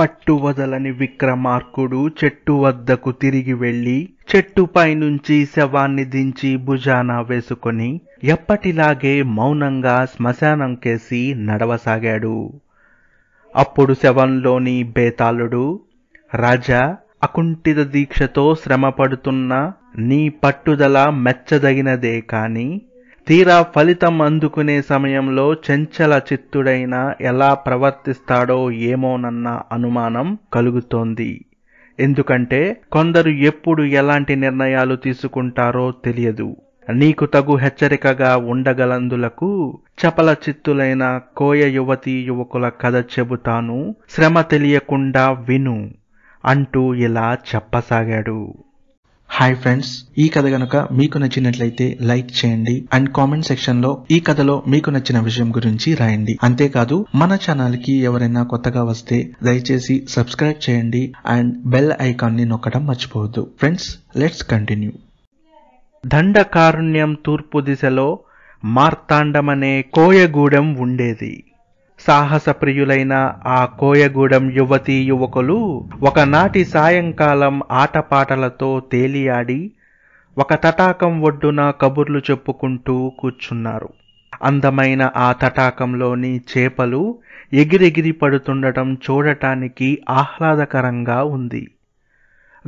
పట్టువదలని విక్రమార్కుడు చెట్టు వద్దకు తిరిగి వెళ్ళి చెట్టుపై నుంచి శవాన్ని దించి భుజాన వేసుకొని ఎప్పటిలాగే మౌనంగా శ్మశానం కేసి నడవసాగాడు అప్పుడు శవంలోని బేతాళుడు రాజా అకుంఠిత దీక్షతో శ్రమపడుతున్న నీ పట్టుదల మెచ్చదగినదే కాని తీరా ఫలితం అందుకునే సమయంలో చంచల చిత్తుడైన ఎలా ప్రవర్తిస్తాడో ఏమోనన్న అనుమానం కలుగుతోంది ఎందుకంటే కొందరు ఎప్పుడు ఎలాంటి నిర్ణయాలు తీసుకుంటారో తెలియదు నీకు తగు హెచ్చరికగా ఉండగలందులకు చపల చిత్తులైన కోయ యువతీ యువకుల కథ చెబుతాను శ్రమ తెలియకుండా విను అంటూ ఇలా చెప్పసాగాడు హాయ్ ఫ్రెండ్స్ ఈ కథ గనుక మీకు నచ్చినట్లయితే లైక్ చేయండి అండ్ కామెంట్ సెక్షన్ లో ఈ కథలో మీకు నచ్చిన విషయం గురించి రాయండి అంతేకాదు మన ఛానల్ కి ఎవరైనా కొత్తగా వస్తే దయచేసి సబ్స్క్రైబ్ చేయండి అండ్ బెల్ ఐకాన్ ని నొక్కడం మర్చిపోవద్దు ఫ్రెండ్స్ లెట్స్ కంటిన్యూ దండకారుణ్యం తూర్పు దిశలో మార్తాండమనే కోయగూడెం ఉండేది సాహసప్రియులైన ఆ కోయగూడెం యువతీ యువకులు ఒకనాటి సాయంకాలం ఆటపాటలతో తేలియాడి ఒక తటాకం ఒడ్డున కబుర్లు చెప్పుకుంటూ కూర్చున్నారు అందమైన ఆ తటాకంలోని చేపలు ఎగిరెగిరి పడుతుండటం చూడటానికి ఆహ్లాదకరంగా ఉంది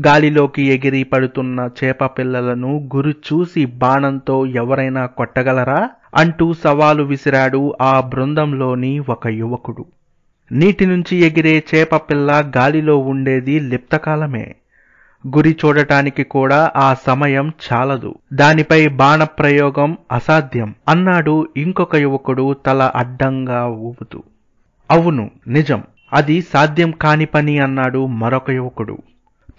గాలిలోకి ఎగిరి పడుతున్న చేప పిల్లలను గురి చూసి బాణంతో ఎవరైనా కొట్టగలరా అంటూ సవాలు విసిరాడు ఆ బృందంలోని ఒక యువకుడు నీటి నుంచి ఎగిరే చేప పిల్ల గాలిలో ఉండేది లిప్తకాలమే గురి చూడటానికి కూడా ఆ సమయం చాలదు దానిపై బాణప్రయోగం అసాధ్యం అన్నాడు ఇంకొక యువకుడు తల అడ్డంగా ఊపుతూ అవును నిజం అది సాధ్యం కాని పని అన్నాడు మరొక యువకుడు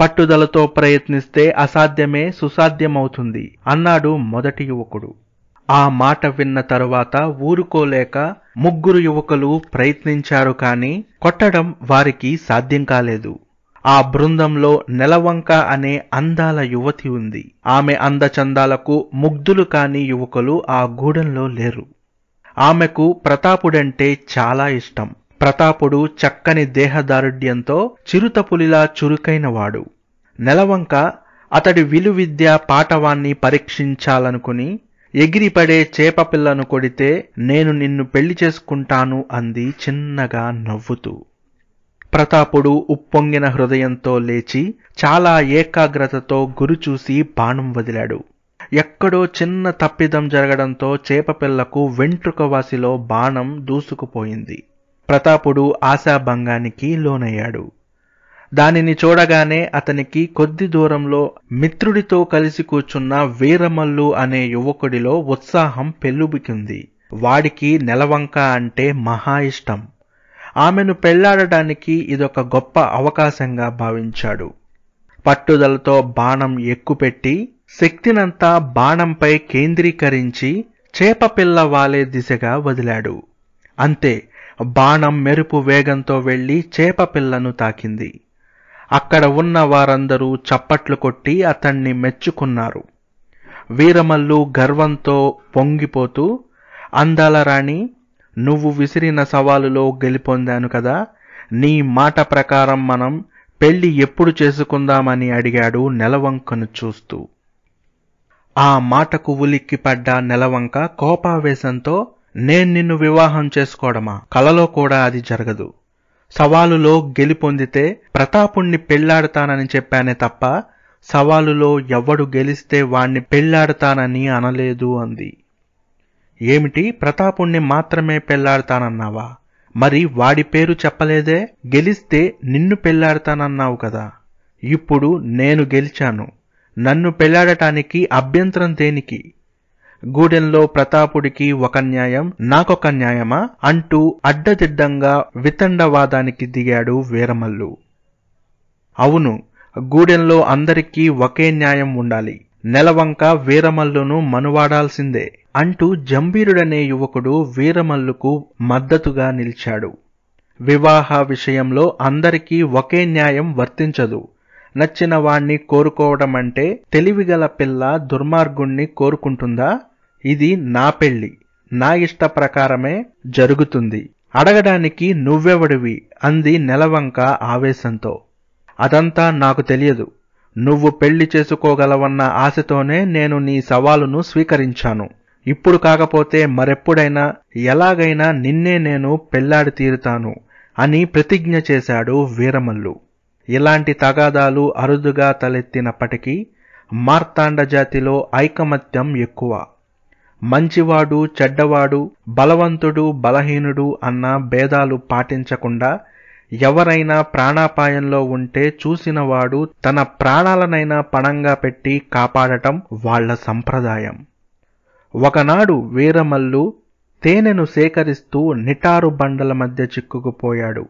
పట్టుదలతో ప్రయత్నిస్తే అసాధ్యమే సుసాధ్యమవుతుంది అన్నాడు మొదటి యువకుడు ఆ మాట విన్న తరువాత ఊరుకోలేక ముగ్గురు యువకులు ప్రయత్నించారు కాని కొట్టడం వారికి సాధ్యం కాలేదు ఆ బృందంలో నెలవంక అనే అందాల యువతి ఉంది ఆమె అందచందాలకు ముగ్ధులు కాని యువకులు ఆ గూడెంలో లేరు ఆమెకు ప్రతాపుడంటే చాలా ఇష్టం ప్రతాపుడు చక్కని దేహదారుఢ్యంతో చిరుతపులిలా చురుకైనవాడు నెలవంక అతడి విలువిద్య పాటవాన్ని పరీక్షించాలనుకుని ఎగిరిపడే చేపపిల్లను కొడితే నేను నిన్ను పెళ్లి చేసుకుంటాను అంది చిన్నగా నవ్వుతూ ప్రతాపుడు ఉప్పొంగిన హృదయంతో లేచి చాలా ఏకాగ్రతతో చూసి బాణం వదిలాడు ఎక్కడో చిన్న తప్పిదం జరగడంతో చేపపిల్లకు వెంట్రుకవాసిలో బాణం దూసుకుపోయింది ప్రతాపుడు ఆశాభంగానికి లోనయ్యాడు దానిని చూడగానే అతనికి కొద్ది దూరంలో మిత్రుడితో కలిసి కూర్చున్న వీరమల్లు అనే యువకుడిలో ఉత్సాహం పెల్లుబికింది వాడికి నెలవంక అంటే మహా ఇష్టం ఆమెను పెళ్లాడటానికి ఇదొక గొప్ప అవకాశంగా భావించాడు పట్టుదలతో బాణం ఎక్కుపెట్టి శక్తినంతా బాణంపై కేంద్రీకరించి చేప పిల్ల వాలే దిశగా వదిలాడు అంతే బాణం మెరుపు వేగంతో వెళ్లి చేప పిల్లను తాకింది అక్కడ ఉన్న వారందరూ చప్పట్లు కొట్టి అతణ్ణి మెచ్చుకున్నారు వీరమల్లు గర్వంతో పొంగిపోతూ అందాల రాణి నువ్వు విసిరిన సవాలులో గెలిపొందాను కదా నీ మాట ప్రకారం మనం పెళ్లి ఎప్పుడు చేసుకుందామని అడిగాడు నెలవంకను చూస్తూ ఆ మాటకు ఉలిక్కిపడ్డ నెలవంక కోపావేశంతో నేను నిన్ను వివాహం చేసుకోవడమా కలలో కూడా అది జరగదు సవాలులో గెలిపొందితే ప్రతాపుణ్ణి పెళ్లాడతానని చెప్పానే తప్ప సవాలులో ఎవడు గెలిస్తే వాణ్ణి పెళ్లాడతానని అనలేదు అంది ఏమిటి ప్రతాపుణ్ణి మాత్రమే పెళ్లాడతానన్నావా మరి వాడి పేరు చెప్పలేదే గెలిస్తే నిన్ను పెళ్లాడతానన్నావు కదా ఇప్పుడు నేను గెలిచాను నన్ను పెళ్లాడటానికి అభ్యంతరం దేనికి గూడెంలో ప్రతాపుడికి ఒక న్యాయం నాకొక న్యాయమా అంటూ అడ్డదిడ్డంగా వితండవాదానికి దిగాడు వీరమల్లు అవును గూడెంలో అందరికీ ఒకే న్యాయం ఉండాలి నెలవంక వీరమల్లును మనువాడాల్సిందే అంటూ జంభీరుడనే యువకుడు వీరమల్లుకు మద్దతుగా నిలిచాడు వివాహ విషయంలో అందరికీ ఒకే న్యాయం వర్తించదు నచ్చిన వాణ్ణి కోరుకోవడం అంటే తెలివిగల పిల్ల దుర్మార్గుణ్ణి కోరుకుంటుందా ఇది నా పెళ్ళి నా ఇష్ట ప్రకారమే జరుగుతుంది అడగడానికి నువ్వెవడివి అంది నెలవంక ఆవేశంతో అదంతా నాకు తెలియదు నువ్వు పెళ్లి చేసుకోగలవన్న ఆశతోనే నేను నీ సవాలును స్వీకరించాను ఇప్పుడు కాకపోతే మరెప్పుడైనా ఎలాగైనా నిన్నే నేను పెళ్లాడి తీరుతాను అని ప్రతిజ్ఞ చేశాడు వీరమల్లు ఇలాంటి తగాదాలు అరుదుగా తలెత్తినప్పటికీ మార్తాండ జాతిలో ఐకమత్యం ఎక్కువ మంచివాడు చెడ్డవాడు బలవంతుడు బలహీనుడు అన్న భేదాలు పాటించకుండా ఎవరైనా ప్రాణాపాయంలో ఉంటే చూసినవాడు తన ప్రాణాలనైనా పణంగా పెట్టి కాపాడటం వాళ్ల సంప్రదాయం ఒకనాడు వీరమల్లు తేనెను సేకరిస్తూ నిటారు బండల మధ్య చిక్కుకుపోయాడు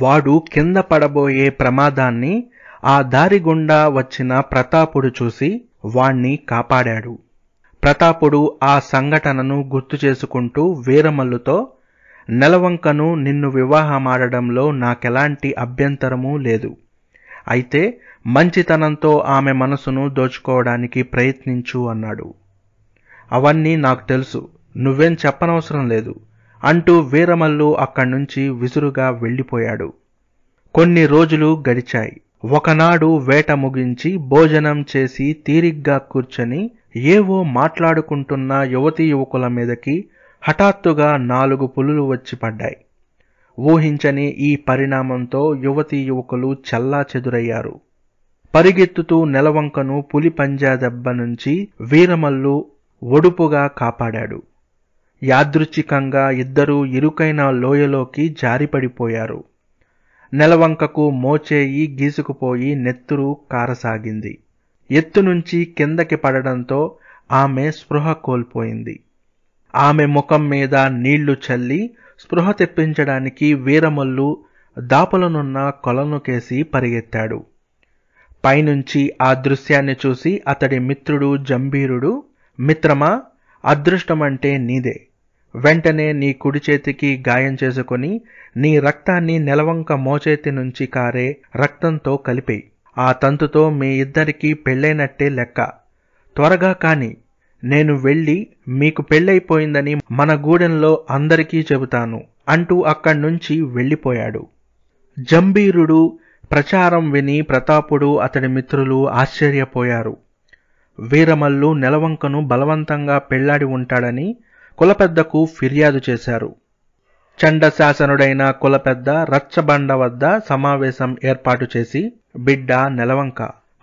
వాడు కింద పడబోయే ప్రమాదాన్ని ఆ దారి గుండా వచ్చిన ప్రతాపుడు చూసి వాణ్ణి కాపాడాడు ప్రతాపుడు ఆ సంఘటనను గుర్తు చేసుకుంటూ వీరమల్లుతో నెలవంకను నిన్ను వివాహమాడడంలో నాకెలాంటి అభ్యంతరమూ లేదు అయితే మంచితనంతో ఆమె మనసును దోచుకోవడానికి ప్రయత్నించు అన్నాడు అవన్నీ నాకు తెలుసు నువ్వేం చెప్పనవసరం లేదు అంటూ వీరమల్లు అక్కడ్నుంచి విసురుగా వెళ్ళిపోయాడు కొన్ని రోజులు గడిచాయి ఒకనాడు వేట ముగించి భోజనం చేసి తీరిగ్గా కూర్చొని ఏవో మాట్లాడుకుంటున్న యువతీ యువకుల మీదకి హఠాత్తుగా నాలుగు పులులు వచ్చి పడ్డాయి ఊహించని ఈ పరిణామంతో యువతీ యువకులు చల్లా చెదురయ్యారు పరిగెత్తుతూ నెలవంకను పులి పంజా దెబ్బ నుంచి వీరమల్లు ఒడుపుగా కాపాడాడు యాదృచ్ఛికంగా ఇద్దరూ ఇరుకైన లోయలోకి జారిపడిపోయారు నెలవంకకు మోచేయి గీసుకుపోయి నెత్తురు కారసాగింది ఎత్తు నుంచి కిందకి పడడంతో ఆమె స్పృహ కోల్పోయింది ఆమె ముఖం మీద నీళ్లు చల్లి స్పృహ తెప్పించడానికి వీరమల్లు దాపలనున్న కొలనుకేసి పరిగెత్తాడు పైనుంచి ఆ దృశ్యాన్ని చూసి అతడి మిత్రుడు జంభీరుడు మిత్రమా అదృష్టమంటే నీదే వెంటనే నీ కుడి చేతికి గాయం చేసుకుని నీ రక్తాన్ని నెలవంక మోచేతి నుంచి కారే రక్తంతో కలిపి ఆ తంతుతో మీ ఇద్దరికీ పెళ్ళైనట్టే లెక్క త్వరగా కాని నేను వెళ్ళి మీకు పెళ్ళైపోయిందని మన గూడెంలో అందరికీ చెబుతాను అంటూ అక్కడి నుంచి వెళ్ళిపోయాడు జంబీరుడు ప్రచారం విని ప్రతాపుడు అతడి మిత్రులు ఆశ్చర్యపోయారు వీరమల్లు నెలవంకను బలవంతంగా పెళ్లాడి ఉంటాడని కులపెద్దకు ఫిర్యాదు చేశారు చండ శాసనుడైన కులపెద్ద రచ్చబండ వద్ద సమావేశం ఏర్పాటు చేసి బిడ్డ నెలవంక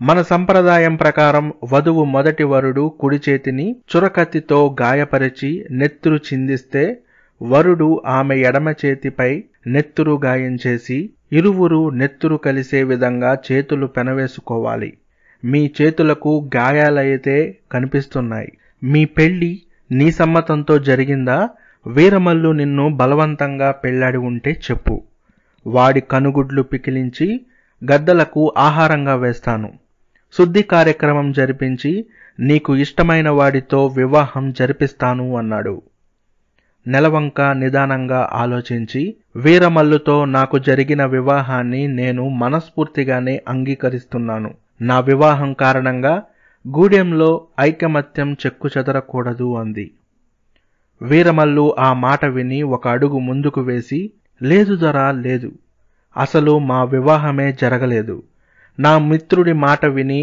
మన సంప్రదాయం ప్రకారం వధువు మొదటి వరుడు కుడి చేతిని చురకత్తితో గాయపరిచి నెత్తురు చిందిస్తే వరుడు ఆమె ఎడమ చేతిపై నెత్తురు గాయం చేసి ఇరువురు నెత్తురు కలిసే విధంగా చేతులు పెనవేసుకోవాలి మీ చేతులకు గాయాలైతే కనిపిస్తున్నాయి మీ పెళ్లి నీ సమ్మతంతో జరిగిందా వీరమల్లు నిన్ను బలవంతంగా పెళ్లాడి ఉంటే చెప్పు వాడి కనుగుడ్లు పికిలించి గద్దలకు ఆహారంగా వేస్తాను శుద్ధి కార్యక్రమం జరిపించి నీకు ఇష్టమైన వాడితో వివాహం జరిపిస్తాను అన్నాడు నెలవంక నిదానంగా ఆలోచించి వీరమల్లుతో నాకు జరిగిన వివాహాన్ని నేను మనస్ఫూర్తిగానే అంగీకరిస్తున్నాను నా వివాహం కారణంగా గూడెంలో ఐకమత్యం చెక్కు చెదరకూడదు అంది వీరమల్లు ఆ మాట విని ఒక అడుగు ముందుకు వేసి లేదు దొరా లేదు అసలు మా వివాహమే జరగలేదు నా మిత్రుడి మాట విని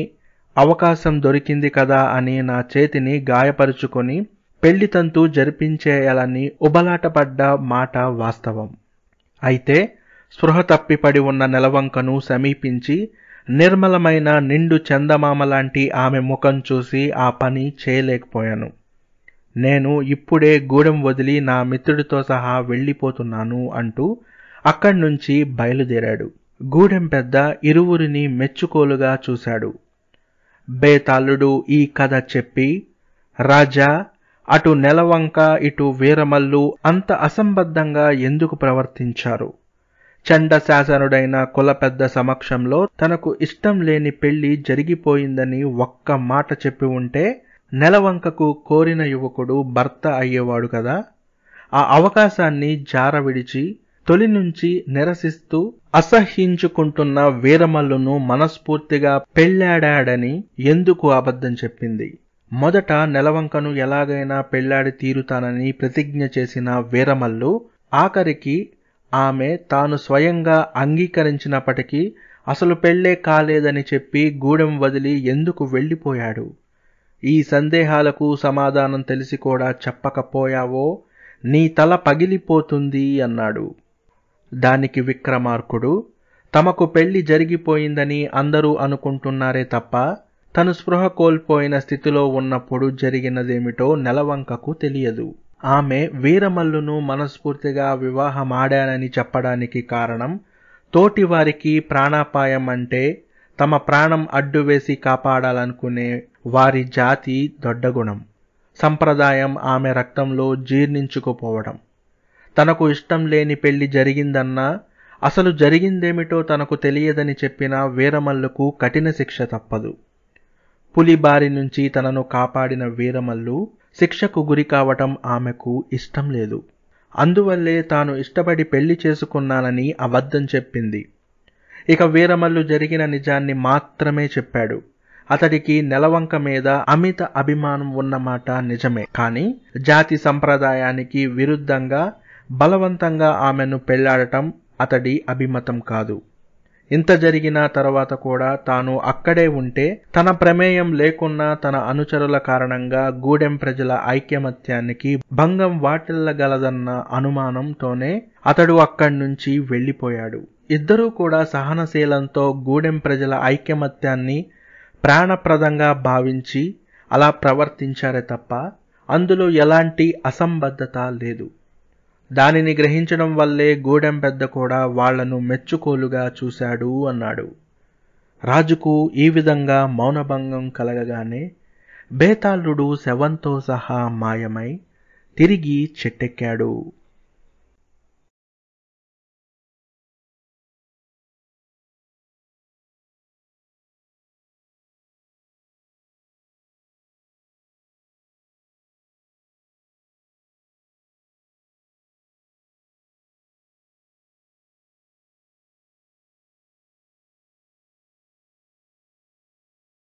అవకాశం దొరికింది కదా అని నా చేతిని గాయపరుచుకొని పెళ్లితంతు జరిపించేయాలని ఉబలాటపడ్డ మాట వాస్తవం అయితే స్పృహ తప్పిపడి ఉన్న నెలవంకను సమీపించి నిర్మలమైన నిండు చందమామ లాంటి ఆమె ముఖం చూసి ఆ పని చేయలేకపోయాను నేను ఇప్పుడే గూడెం వదిలి నా మిత్రుడితో సహా వెళ్ళిపోతున్నాను అంటూ అక్కడి నుంచి బయలుదేరాడు గూడెం పెద్ద ఇరువురిని మెచ్చుకోలుగా చూశాడు బేతాళుడు ఈ కథ చెప్పి రాజా అటు నెలవంక ఇటు వీరమల్లు అంత అసంబద్ధంగా ఎందుకు ప్రవర్తించారు చండశాసనుడైన పెద్ద సమక్షంలో తనకు ఇష్టం లేని పెళ్లి జరిగిపోయిందని ఒక్క మాట చెప్పి ఉంటే నెలవంకకు కోరిన యువకుడు భర్త అయ్యేవాడు కదా ఆ అవకాశాన్ని జార విడిచి తొలి నుంచి నిరసిస్తూ అసహ్యించుకుంటున్న వీరమల్లును మనస్ఫూర్తిగా పెళ్లాడాడని ఎందుకు అబద్ధం చెప్పింది మొదట నెలవంకను ఎలాగైనా పెళ్లాడి తీరుతానని ప్రతిజ్ఞ చేసిన వీరమల్లు ఆఖరికి ఆమె తాను స్వయంగా అంగీకరించినప్పటికీ అసలు పెళ్ళే కాలేదని చెప్పి గూడెం వదిలి ఎందుకు వెళ్ళిపోయాడు ఈ సందేహాలకు సమాధానం తెలిసి కూడా చెప్పకపోయావో నీ తల పగిలిపోతుంది అన్నాడు దానికి విక్రమార్కుడు తమకు పెళ్లి జరిగిపోయిందని అందరూ అనుకుంటున్నారే తప్ప తను స్పృహ కోల్పోయిన స్థితిలో ఉన్నప్పుడు జరిగినదేమిటో నెలవంకకు తెలియదు ఆమె వీరమల్లును మనస్ఫూర్తిగా వివాహమాడానని చెప్పడానికి కారణం తోటివారికి ప్రాణాపాయం అంటే తమ ప్రాణం అడ్డు వేసి కాపాడాలనుకునే వారి జాతి దొడ్డగుణం సంప్రదాయం ఆమె రక్తంలో జీర్ణించుకుపోవడం తనకు ఇష్టం లేని పెళ్లి జరిగిందన్నా అసలు జరిగిందేమిటో తనకు తెలియదని చెప్పిన వీరమల్లుకు కఠిన శిక్ష తప్పదు పులి బారి నుంచి తనను కాపాడిన వీరమల్లు శిక్షకు గురి కావటం ఆమెకు ఇష్టం లేదు అందువల్లే తాను ఇష్టపడి పెళ్లి చేసుకున్నానని అబద్ధం చెప్పింది ఇక వీరమల్లు జరిగిన నిజాన్ని మాత్రమే చెప్పాడు అతడికి నెలవంక మీద అమిత అభిమానం ఉన్నమాట నిజమే కానీ జాతి సంప్రదాయానికి విరుద్ధంగా బలవంతంగా ఆమెను పెళ్లాడటం అతడి అభిమతం కాదు ఇంత జరిగిన తర్వాత కూడా తాను అక్కడే ఉంటే తన ప్రమేయం లేకున్నా తన అనుచరుల కారణంగా గూడెం ప్రజల ఐక్యమత్యానికి భంగం వాటిల్లగలదన్న అనుమానంతోనే అతడు అక్కడి నుంచి వెళ్ళిపోయాడు ఇద్దరూ కూడా సహనశీలంతో గూడెం ప్రజల ఐక్యమత్యాన్ని ప్రాణప్రదంగా భావించి అలా ప్రవర్తించారే తప్ప అందులో ఎలాంటి అసంబద్ధత లేదు దానిని గ్రహించడం వల్లే గూడెం పెద్ద కూడా వాళ్లను మెచ్చుకోలుగా చూశాడు అన్నాడు రాజుకు ఈ విధంగా మౌనభంగం కలగగానే బేతాళుడు శవంతో సహా మాయమై తిరిగి చెట్టెక్కాడు